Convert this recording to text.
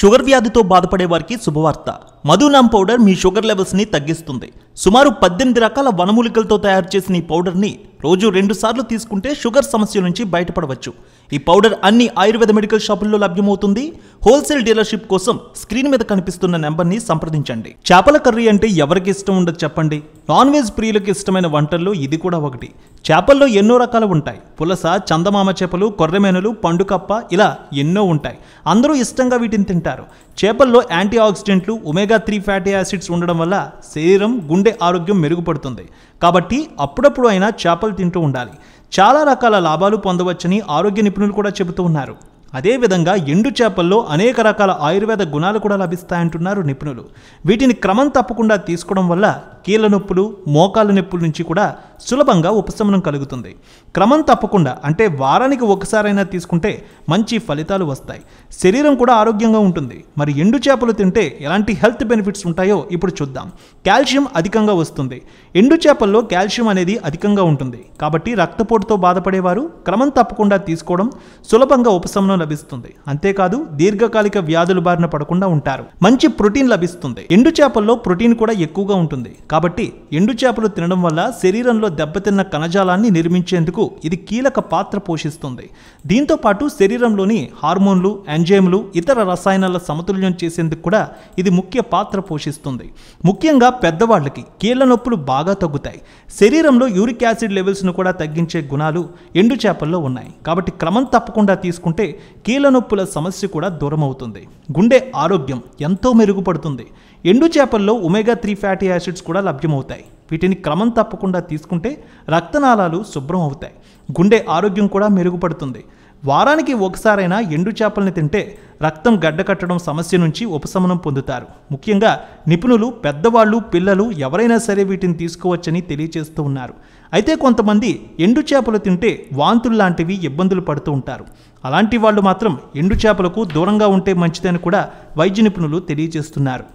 sugar వ్యాధితో బాధపడే వారికి శుభవార్త మధునామ్ పౌడర్ మీ షుగర్ లెవెల్స్ని తగ్గిస్తుంది సుమారు పద్దెనిమిది రకాల వనమూలికలతో తయారు చేసిన ఈ పౌడర్ని రోజు రెండు సార్లు తీసుకుంటే షుగర్ సమస్య నుంచి బయటపడవచ్చు ఈ పౌడర్ అన్ని ఆయుర్వేద మెడికల్ షాపుల్లో లభ్యమవుతుంది హోల్సేల్ డీలర్షిప్ కోసం స్క్రీన్ మీద కనిపిస్తున్న నెంబర్ని సంప్రదించండి చేపల కర్రీ అంటే ఎవరికి ఇష్టం ఉండదు చెప్పండి నాన్ వెజ్ ప్రియులకు ఇష్టమైన వంటల్లో ఇది కూడా ఒకటి చేపల్లో ఎన్నో రకాలు ఉంటాయి పులస చందమామ చేపలు కొర్రెమేనులు పండుకప్ప ఇలా ఎన్నో ఉంటాయి అందరూ ఇష్టంగా వీటిని తింటారు చేపల్లో యాంటీ ఆక్సిడెంట్లు omega omega three fatty acids ఉండడం వల్ల శరీరం గుండె ఆరోగ్యం మెరుగుపడుతుంది కాబట్టి అప్పుడప్పుడు అయినా చేపలు తింటూ ఉండాలి చాలా రకాల లాభాలు పొందవచ్చని ఆరోగ్య నిపుణులు కూడా చెబుతూ ఉన్నారు అదేవిధంగా ఎండు చేపల్లో అనేక రకాల ఆయుర్వేద గుణాలు కూడా లభిస్తాయంటున్నారు నిపుణులు వీటిని క్రమం తప్పకుండా తీసుకోవడం వల్ల కీళ్ళ నొప్పులు మోకాళ్ళ నొప్పుల నుంచి కూడా సులభంగా ఉపశమనం కలుగుతుంది క్రమం తప్పకుండా అంటే వారానికి ఒకసారైనా తీసుకుంటే మంచి ఫలితాలు వస్తాయి శరీరం కూడా ఆరోగ్యంగా ఉంటుంది మరి ఎండు చేపలు తింటే ఎలాంటి హెల్త్ బెనిఫిట్స్ ఉంటాయో ఇప్పుడు చూద్దాం కాల్షియం అధికంగా వస్తుంది ఎండు చేపల్లో కాల్షియం అనేది అధికంగా ఉంటుంది కాబట్టి రక్తపోటుతో బాధపడేవారు క్రమం తప్పకుండా తీసుకోవడం సులభంగా ఉపశమనం లభిస్తుంది అంతేకాదు దీర్ఘకాలిక వ్యాధుల బారిన పడకుండా ఉంటారు మంచి ప్రోటీన్ లభిస్తుంది ఎండు చేపల్లో ప్రోటీన్ కూడా ఎక్కువగా ఉంటుంది కాబట్టి ఎండు చేపలు తినడం వల్ల శరీరంలో దెబ్బతిన్న కణజాలాన్ని నిర్మించేందుకు ఇది కీలక పాత్ర పోషిస్తుంది దీంతో పాటు శరీరంలోని హార్మోన్లు ఎంజైమ్లు ఇతర రసాయనాల సమతుల్యం చేసేందుకు కూడా ఇది ముఖ్య పాత్ర పోషిస్తుంది ముఖ్యంగా పెద్దవాళ్ళకి కీళ్ళ నొప్పులు బాగా తగ్గుతాయి శరీరంలో యూరిక్ యాసిడ్ లెవెల్స్ను కూడా తగ్గించే గుణాలు ఎండు చేపల్లో ఉన్నాయి కాబట్టి క్రమం తప్పకుండా తీసుకుంటే కీళ్ళ నొప్పుల సమస్య కూడా దూరం అవుతుంది గుండె ఆరోగ్యం ఎంతో మెరుగుపడుతుంది ఎండు చేపల్లో ఒమేగా త్రీ ఫ్యాటీ యాసిడ్స్ కూడా లభ్యమవుతాయి వీటిని క్రమం తప్పకుండా తీసుకుంటే రక్తనాళాలు శుభ్రం అవుతాయి గుండె ఆరోగ్యం కూడా మెరుగుపడుతుంది వారానికి ఒకసారైనా ఎండు చేపల్ని తింటే రక్తం గడ్డకట్టడం సమస్య నుంచి ఉపశమనం పొందుతారు ముఖ్యంగా నిపుణులు పెద్దవాళ్ళు పిల్లలు ఎవరైనా సరే వీటిని తీసుకోవచ్చని తెలియజేస్తూ ఉన్నారు అయితే కొంతమంది ఎండు చేపలు తింటే వాంతులు లాంటివి ఇబ్బందులు పడుతూ ఉంటారు అలాంటి వాళ్ళు మాత్రం ఎండు చేపలకు దూరంగా ఉంటే మంచిదని కూడా వైద్య నిపుణులు తెలియజేస్తున్నారు